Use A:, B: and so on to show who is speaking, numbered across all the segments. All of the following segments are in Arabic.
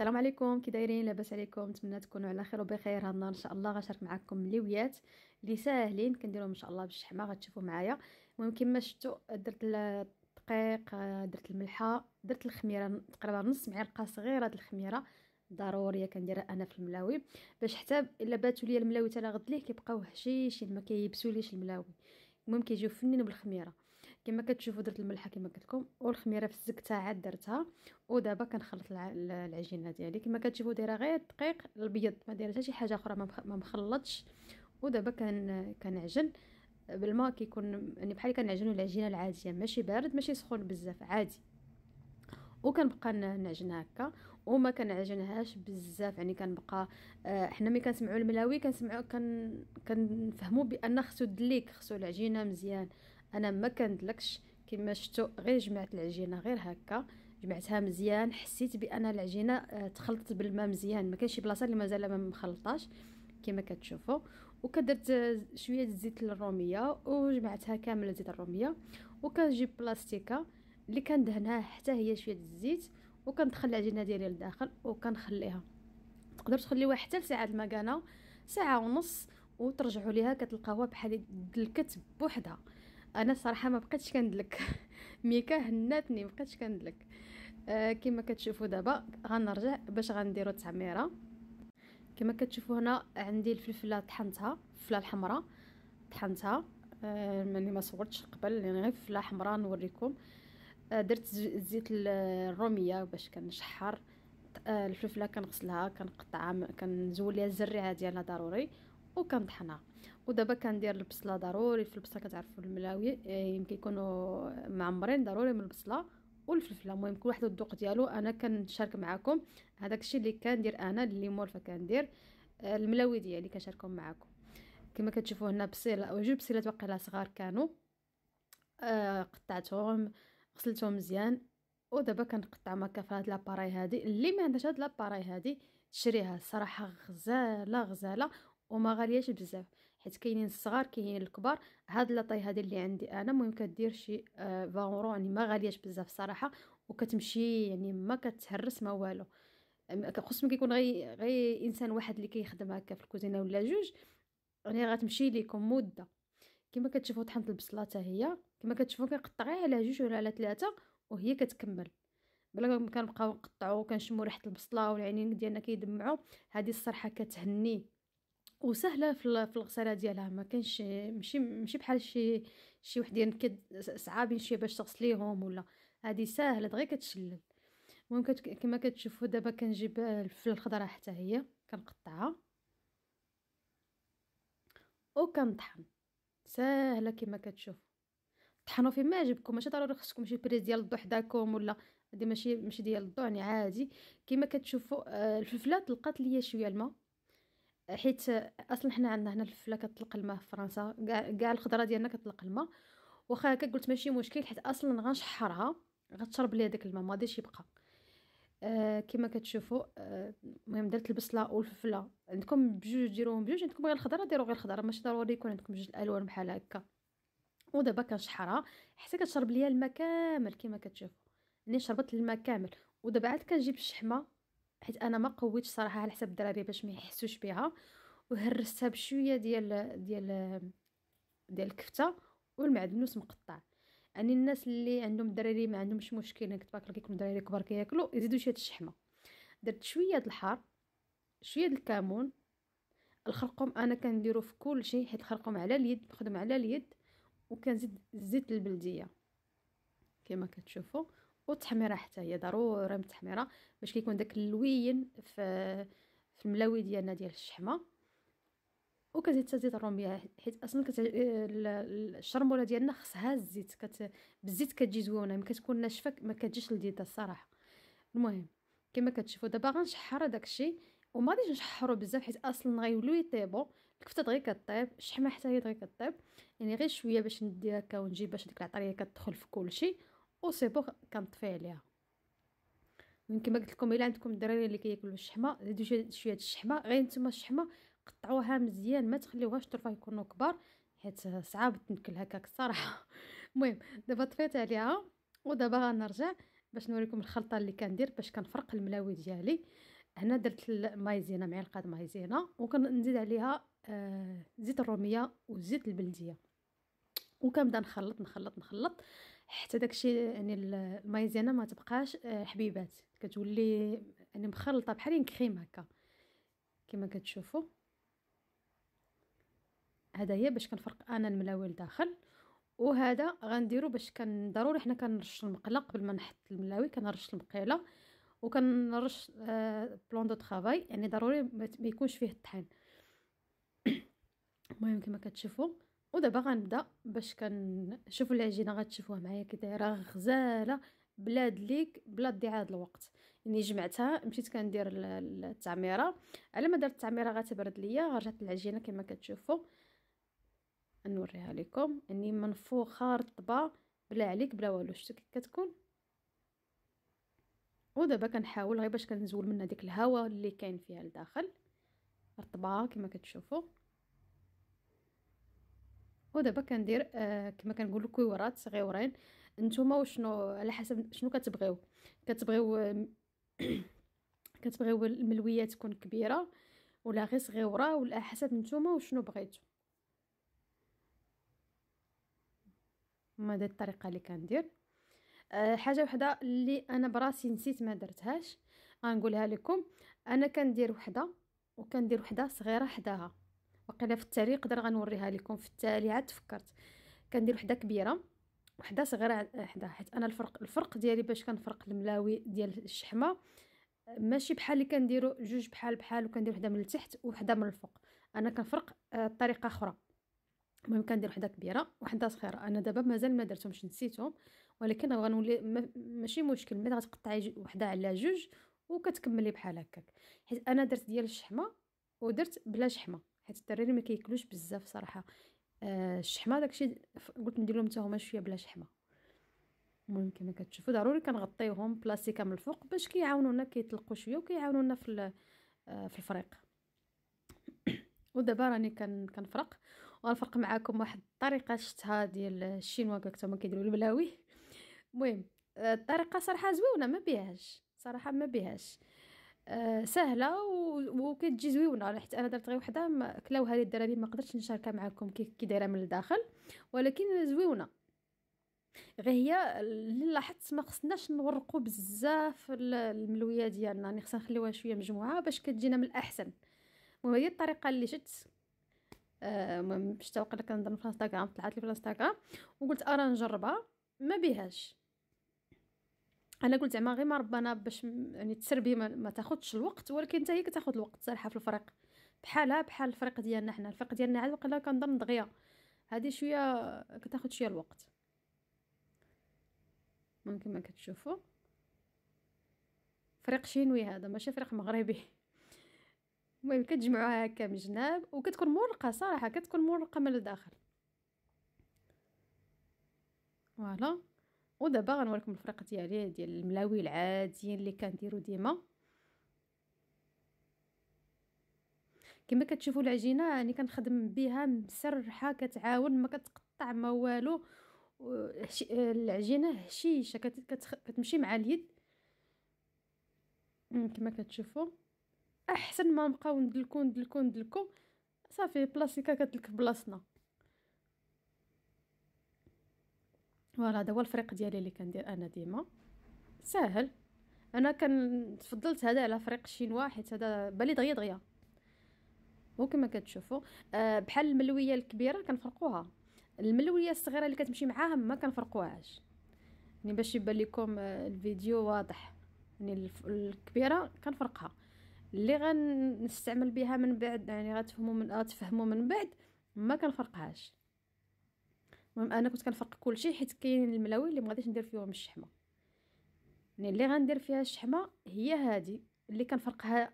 A: السلام عليكم كي دايرين لاباس عليكم نتمنى تكونوا على خير وبخير هاد النهار ان شاء الله غنشارك معكم ليويات اللي ساهلين كنديرهم ان شاء الله بالشحمه غتشوفوا معايا المهم كما شفتوا درت الدقيق درت الملحه درت الخميره تقريبا نص معلقه صغيره ديال الخميره ضروريه كنديرها انا في الملاوي باش حتى الا باتوا لي الملاوي تلا غد ليه كيبقاو هشيشين ما كيبسوليش الملاوي المهم كيجيو فنين بالخميره كما كتشوفوا درت الملحه كما قلت لكم والخميره في الزكته عاد درتها ودابا كنخلط العجينه ديالي كما كتشوفوا دايره غير الدقيق الابيض ما دايره حتى شي حاجه اخرى ما مخلطش ودابا كان كنعجن بالماء كيكون يعني بحال كنعجنوا العجينه العاديه ماشي بارد ماشي سخون بزاف عادي وكنبقى نعجن هكا وما كنعجنهاش بزاف يعني كنبقى آه، حنا ملي كنسمعوا الملاوي كنسمعوا كنفهموا بان خصو الدليك خصو العجينه مزيان انا ما كندلكش كما شفتوا غير جمعت العجينه غير هكا جمعتها مزيان حسيت بان العجينه آه، تخلطت بالماء مزيان ما كانش شي بلاصه اللي مازال ما مخلطاش كما كتشوفوا وكدرت آه، شويه زيت الروميه وجمعتها كامله زيت الروميه وكنجيب بلاستيكه اللي كندهنها حتى هي شويه الزيت وكندخل العجينه ديالي لداخل وكنخليها تقدر تخليوها حتى لساعه المكانه ساعه ونص وترجعوا ليها كتلقاوها بحال دلكت بوحدها انا الصراحه ما بقيتش كندلك ميكا هناتني ما بقيتش كندلك آه كما كتشوفوا دابا غنرجع باش غنديروا التعميره كما كتشوفوا هنا عندي الفلفله طحنتها الفلفله الحمراء طحنتها آه ماني ما صورتش قبل يعني غير فلفله حمراء نوريكم آه درت زيت الروميه باش كنشحر آه، الفلفله كنغسلها كنقطعها كنزول ليها الزريعه ديالها ضروري وكنطحنها ودابا كندير البصله ضروري في البصله كتعرفوا الملاوي آه، يمكن يكونوا معمرين ضروري من البصله والفلفله المهم كل واحد الذوق ديالو انا كنشارك معكم هذاك الشيء اللي كندير انا الليمون فكندير آه، الملاوي ديالي كنشاركهم معكم كما كتشوفوا هنا بصيله وجوج بصيلات واقيلا صغار كانوا آه، قطعتهم غسلتهم مزيان ودابا كنقطع مكافات في هاد لاباراي هادي اللي ما عندهاش هاد لاباراي هذه تشريها الصراحه غزاله غزاله وما غالياش بزاف حيت كاينين الصغار كاينين الكبار هاد لاطاي هادي اللي عندي انا المهم كدير شي آه، فاورو يعني ما غالياش بزاف صراحه وكتمشي يعني ما كتهرس ما والو خصم كيكون غي غي انسان واحد اللي كيخدم هكا في الكوزينه ولا جوج يعني غتمشي ليكم مده كما كتشوفوا طحنت البصله هي كما كتشوفوا كنقطعيها على جوج ولا على ثلاثه وهي كتكمل بلا ما كنبقاو نقطعو وكنشموا ريحه البصله والعينين ديالنا كيدمعو هذه الصراحه كتهني وسهله في الغساله ديالها ما كانش ماشي ماشي بحال شي شي وحدين يعني كد صعابين شي باش تغسليهم ولا هذه ساهله دغيا كتشلل المهم كما كتشوفوا دابا كنجيب الفلفل الخضراء حتى هي كنقطعها وكنطحن ساهله كما كتشوفوا طحنوا فيما يعجبكم ماشي ضروري خصكم شي بريز ديال الضو حداكم ولا هذه ماشي ماشي ديال الضو يعني عادي كما كتشوفوا الفلفله آه، طلقات ليا شويه الماء حيت اصلا حنا عندنا هنا الفله كتطلق الماء في فرنسا كاع الخضره ديالنا كتطلق الماء واخا هكا قلت ماشي مشكل حيت اصلا غنشحرها غتشرب لي داك الماء ما غاديش يبقى آه كما كتشوفوا آه، المهم آه درت البصله والفلفله عندكم بجوج ديروهم بجوج عندكم غير الخضره ديروا غير الخضره ماشي ضروري يكون عندكم جوج الالوان بحال هكا ودابا كنشحرها حتى كتشرب ليا الماء كامل كما كتشوفوا يعني شربت الماء كامل ودابا عاد كنجيب الشحمه حيت انا ما قويتش صراحه على حساب الدراري باش ما يحسوش بها وهرستها بشويه ديال ديال ديال الكفته والمعدنوس مقطع يعني الناس اللي عندهم دراري ما عندهمش مشكل انك تبارك لكم دراري كبار كياكلوا يزيدوا شويه الشحمه درت شويه د الحار شويه د الكمون الخرقوم انا كنديرو في كل شيء حيت الخرقوم على اليد نخدم على اليد وكنزيد الزيت البلديه كما كتشوفوا والتحميره حتى هي ضروري من التحميره باش كيكون داك اللوين في في الملاوي ديالنا ديال الشحمه وكتزيد تزيد الروميه حيت اصلا كت... الشرموله ديالنا خصها الزيت كت... بالزيت كتجي زوينه ما كتكون ناشفه ما كتجيش لذيذه الصراحه المهم كما كتشوفوا دابا غنشحر داكشي وما غاديش نشحرو بزاف حيت اصلا غيوليو يطيبوا الكفته دغيا كطيب الشحمه حتى هي دغيا كطيب يعني غير شويه باش ندي هكا ونجيب باش ديك العطريه كتدخل في كلشي او سي بو كنطفي عليها يمكن ما قلت لكم الا عندكم الدراري اللي كياكلوا الشحمه زيدوا شويه الشحمه غير نتوما الشحمه قطعوها مزيان ما تخليوهاش طرفها يكونوا كبار حيت صعاب تنكل هكاك الصراحه المهم دابا طفيت عليها ودابا غنرجع باش نوريكم الخلطه اللي كندير باش كنفرق الملاوي ديالي هنا درت المايزينا معلقه المايزينا وكنزيد عليها آه زيت الروميه وزيت البلديه وكنبدا نخلط نخلط نخلط حتى داكشي يعني المايزينا ما تبقاش آه، حبيبات كتولي يعني مخلطه بحال كريم هكا كما كتشوفوا هذا هي باش كنفرق انا الملاوي لداخل وهذا غنديرو باش كان ضروري حنا كنرش المقله قبل ما نحط الملاوي كنرش المقيله وكنرش آه، بلون دو طرافاي يعني ضروري ما يكونش فيه الطحين المهم كما كتشوفوا ودابا غنبدا باش كنشوفوا العجينه غتشوفوها معايا كي دايره غزاله بلا دليك بلا ضياع هذا الوقت يعني جمعتها مشيت كندير التعميره على ما درت التعميره غتبرد ليا رجعت العجينه كما كتشوفوا نوريها لكم اني يعني منفوخه رطبه بلا عليك بلا والو شفتوا كي كتكون ودابا كنحاول غير باش كنزول منها ديك الهواء اللي كاين فيها لداخل رطبه كما كتشوفوا ودابا كندير آه كما لكم كويورات صغيورين نتوما وشنو على حسب شنو كتبغيو كتبغيو كتبغيو الملويه تكون كبيره ولا غير صغيوره ولا حسب نتوما وشنو بغيتو ما هذه الطريقه اللي كندير أه حاجه وحده اللي انا براسي نسيت ما درتهاش غنقولها لكم انا كندير وحده وكندير وحده صغيره حداها وقيلا في التاريخ نقدر غنوريها لكم في التالي عاد تفكرت كندير وحده كبيره وحده صغيره وحده حيت انا الفرق الفرق ديالي باش كنفرق الملاوي ديال الشحمه ماشي بحال اللي كنديرو جوج بحال بحال وكندير وحده من التحت وحده من الفوق انا كنفرق آه، بطريقه اخرى المهم كندير وحده كبيره وحده صغيره انا دابا مازال ما درتهمش نسيتهم ولكن غنولي ماشي مشكل ملي غتقطعي وحده على جوج وكتكملي بحال هكاك حيت انا درت ديال الشحمه ودرت بلا شحمه حيت الدراري ما كياكلوش بزاف صراحه آه الشحمه داكشي قلت ندير لهم حتى هما شويه بلا شحمه المهم كما كتشوفوا ضروري كنغطيوهم بلاستيكه من الفوق باش كيعاونونا كيطلقوا شويه وكيعاونونا في آه في الفريق ودابا راني كنفرق وغنفرق معاكم واحد الطريقه شفتها ديال الشينوا كاع هما كيديروا البلاوي المهم آه، الطريقه صراحه زوينه ما بيهاش صراحه ما بيهاش آه، سهله وكتجي زويونه حيت انا درت غير وحده كلاوها لي الدراري ما قدرتش نشاركها معكم كي دايره من الداخل ولكن زويونه غير هي اللي لاحظت ما خصناش نورقوا بزاف الملويه ديالنا يعني خصنا نخليوها شويه مجموعه باش كتجينا من الاحسن المهم هي الطريقه اللي شت آه، المهم آه شتا وقيلا كنهضر في الانستغرام طلعت لي في الانستغرام وقلت انا نجربها ما بيهاش انا قلت زعما غير مربانه باش يعني التربيه ما, ما تاخذش الوقت ولكن حتى هي كتاخذ الوقت صراحه في الفريق بحالها بحال الفريق ديالنا حنا الفريق ديالنا عاد وقيلا كنظن دغيا هذه شويه كتاخذ شويه الوقت ممكن ما كتشوفوا فريق شينوي هذا ماشي فريق مغربي المهم كتجمعوها هكا من جناب وكتكون مرقه صراحه كتكون مرقه من الداخل فوالا ودابا غنوريكم الفرق ديالي ديال الملاوي العاديين اللي كنديرو ديما كما كتشوفوا العجينه راني يعني كنخدم بها مسرحه كتعاون ما كتقطع ما والو العجينه هشيشه كتمشي مع اليد كما كتشوفوا احسن ما نبقاو ندلكو ندلكو ندلكو صافي بلاصتك كتلك بلاصنا فوالا هذا هو الفريق ديالي اللي كندير انا ديما ساهل انا كان تفضلت هذا على فريق الشينوا حيت هذا بالي دغيا دغيا هو كما كتشوفوا آه، بحال الملويه الكبيره كنفرقوها الملويه الصغيره اللي كتمشي معاها ما كنفرقوهاش يعني باش يبان لكم آه، الفيديو واضح يعني الكبيره كنفرقها اللي غنستعمل بها من بعد يعني غتفهموا من غتفهموا من بعد ما كنفرقهاش المهم انا كنت كنفرق كلشي حيت كاينين الملاوي اللي غاديش ندير فيهم الشحمه يعني اللي غندير فيها الشحمه هي هذه اللي كنفرقها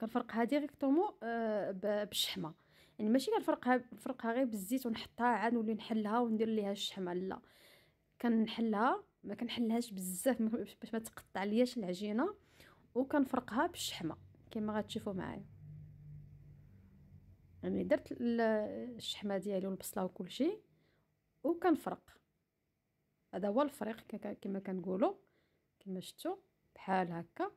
A: كنفرقها ديريكتومون آه، بالشحمه يعني ماشي كنفرقها نفرقها غير بالزيت ونحطها عاد نولي نحلها وندير ليها الشحمه لا كنحلها ما كنحلهاش بزاف باش ما تقطع لياش العجينه وكنفرقها بالشحمه كما غتشوفوا معايا يعني درت الشحمه ديالي والبصله وكلشي وكنفرق هذا هو الفريق كما كنقولوا كما شفتوا بحال هكا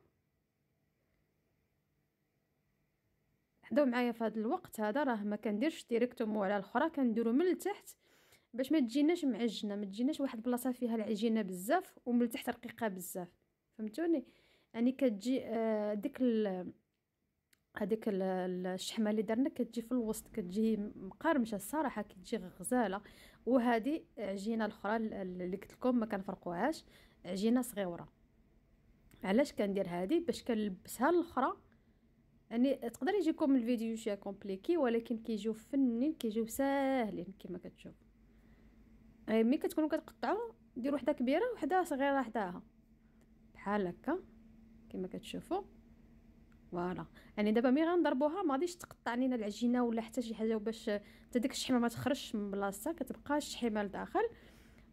A: حدو معايا في هذا الوقت هذا راه ما كنديرش ديريكتومون على الاخرى كنديرو من التحت باش ما تجيناش معجنه ما تجيناش واحد البلاصه فيها العجينه بزاف ومن التحت رقيقه بزاف فهمتوني يعني كتجي آه ديك هذيك الشحمه اللي درنا كتجي في الوسط كتجي مقرمشه الصراحه كتجي غزاله وهذه عجينه الاخرى اللي قلت لكم ما كنفرقوهاش عجينه صغيره علاش كندير هذه باش كنلبسها الاخرى يعني تقدر يجيكم الفيديو شي كومبليكي ولكن كيجيو فنين كيجيو ساهلين كما كتشوف يعني ملي كتكونوا كتقطعوا ديروا وحده كبيره وحده صغيره حداها بحال هكا كما كتشوفوا فوالا يعني دابا مي غنضربوها ما غاديش تقطع لينا العجينه ولا حتى شي حاجه باش حتى ديك الشحمه ما تخرجش من بلاصتها كتبقى الشحمه لداخل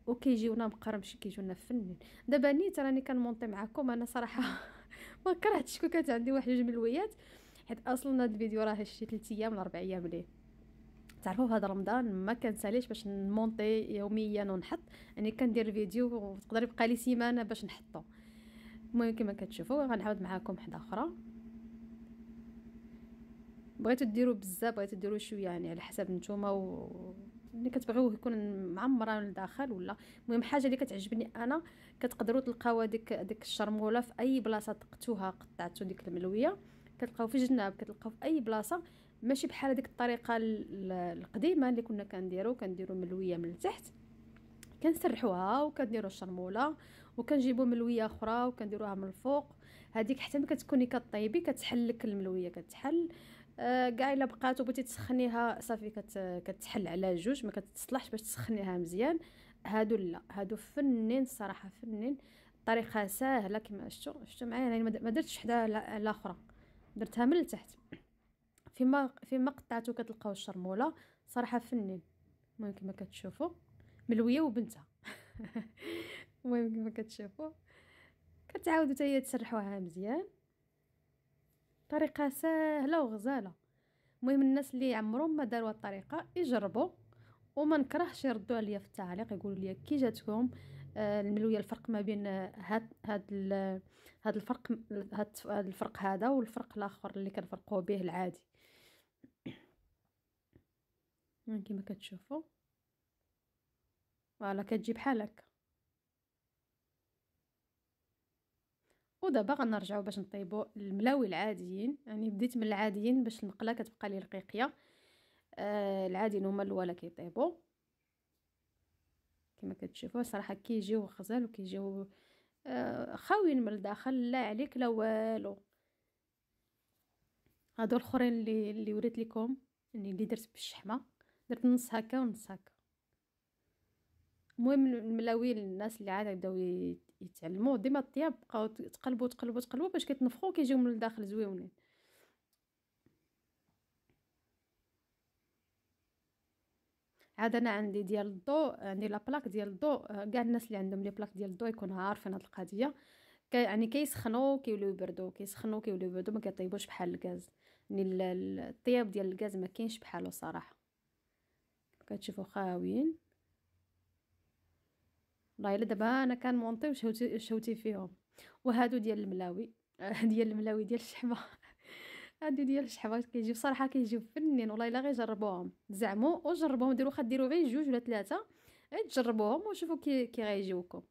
A: وكيجيونا مقرمش كيجيونا فنين دابا نيت راني كنمونطي معكم انا صراحه ما كرهتش كانت عندي واحد جوج ملويات حيت اصلا هاد الفيديو راه شي 3 ايام ولا 4 ايام ليه تعرفوا في هذا رمضان ما كنساليش باش نمونطي يوميا ونحط يعني كندير الفيديو وتقدر يبقى لي سيمانه باش نحطه المهم كما كتشوفوا غنعاود معاكم وحده اخرى بغيتو ديرو بزاف بغيتو ديرو شويه يعني على حساب نتوما و اللي كتبغيوه يكون معمره لداخل ولا المهم حاجه اللي كتعجبني انا كتقدروا تلقاو هذيك ديك الشرموله في اي بلاصه طقتوها قطعتو ديك الملويه كتلقاو في جناب كتلقاو في اي بلاصه ماشي بحال هذيك الطريقه القديمه اللي كنا كنديرو كنديرو ملويه من التحت كنسرحوها وكنديروا الشرموله وكنجيبوا ملويه اخرى وكنديروها من الفوق هذيك حتى ملي كتكوني كطيبي كتحل لك الملويه كتحل آه، كاع الا بقات وبغيتي تسخنيها صافي كت كتحل على جوج ما كتصلحش باش تسخنيها مزيان هادو لا هادو فنين الصراحه فنين طريقه سهله كما شفتوا شفتوا معايا يعني ما درتش حدا على الاخرى درتها من التحت فيما فيما قطعتو كتلقاو الشرموله صراحه فنين المهم كما كتشوفوا ملويه وبنتها المهم كما كتشوفوا كتعاودوا حتى تسرحوها مزيان طريقه سهله وغزاله المهم الناس اللي عمرهم ما داروا الطريقه يجربوا وما نكرهش يردوا عليا في التعليق يقولوا لي كي جاتكم آه، الملويه الفرق ما بين آه، هاد هاد هاد الفرق هاد الفرق هذا والفرق الاخر اللي كنفرقوه به العادي كما كتشوفوا فوالا كتجي بحال ودابا غنرجعو باش نطيبو الملاوي العاديين يعني بديت من العاديين باش نقله كتبقى لي رقيقيه آه العاديين هما الاولى كيطيبوا كما كتشوفوا صراحه كيجيو غزال وكيجيو آه خاويين من الداخل لا عليك لا والو هادو الاخرين اللي اللي وريت لكم يعني اللي درت بالشحمه درت نص هكا ونص هكا المهم الملاوي الناس اللي عاد بداو يتعلموا ديما الطياب بقاو تقلبوا تقلبوا تقلبوا باش كيتنفخوا كيجيو من الداخل زويونين عاد انا عندي ديال الضو عندي لابلاك ديال الضو كاع الناس اللي عندهم لي بلاك ديال الضو يكونوا عارفين هاد القضيه كي يعني كيسخنوا كيوليو يبردوا كيسخنوا كيوليو يبردوا ما كيطيبوش بحال الغاز يعني الطياب ديال الغاز ما كاينش بحالو صراحه كتشوفوا خاويين والله الا دابا انا كان مونطي وشوتي شوتي فيهم وهادو ديال الملاوي ديال الملاوي ديال الشحبه هادو ديال الشحبه كيجيو صراحه كيجيو فنين والله الا غير جربوهم زعمو وجربوهم ديرو واخا ديرو غير جوج ولا ثلاثه غير إيه تجربوهم وشوفوا كي كي غيجيوكم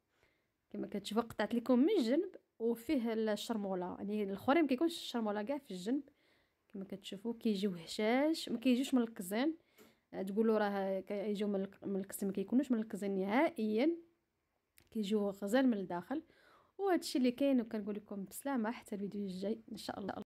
A: كما كتشوفوا قطعت لكم من الجنب وفيه الشرموله يعني الاخرين ما كيكونش الشرموله كاع في الجنب كما كتشوفوا كيجيو هشاش ما كيجيوش من الكزين تقولوا راه كيجيو من الكزين ما كيكونوش من الكزين نهائيا كيجيو غزال من الداخل وهذا الشيء اللي كاين وكنقول لكم بسلامه حتى الفيديو الجاي ان شاء الله